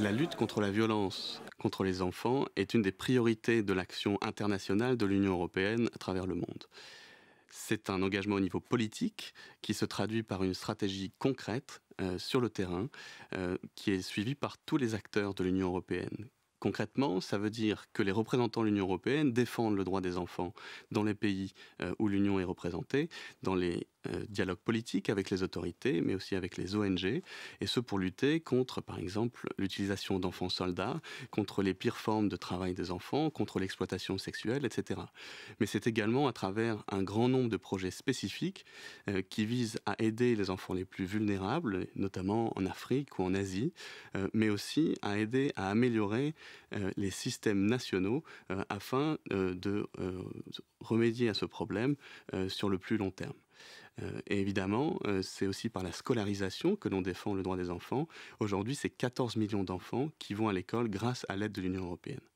La lutte contre la violence contre les enfants est une des priorités de l'action internationale de l'Union européenne à travers le monde. C'est un engagement au niveau politique qui se traduit par une stratégie concrète euh, sur le terrain euh, qui est suivie par tous les acteurs de l'Union européenne. Concrètement, ça veut dire que les représentants de l'Union européenne défendent le droit des enfants dans les pays euh, où l'Union est représentée, dans les euh, dialogue politique avec les autorités, mais aussi avec les ONG, et ce pour lutter contre, par exemple, l'utilisation d'enfants soldats, contre les pires formes de travail des enfants, contre l'exploitation sexuelle, etc. Mais c'est également à travers un grand nombre de projets spécifiques euh, qui visent à aider les enfants les plus vulnérables, notamment en Afrique ou en Asie, euh, mais aussi à aider à améliorer les systèmes nationaux afin de remédier à ce problème sur le plus long terme. Euh, et évidemment, euh, c'est aussi par la scolarisation que l'on défend le droit des enfants. Aujourd'hui, c'est 14 millions d'enfants qui vont à l'école grâce à l'aide de l'Union européenne.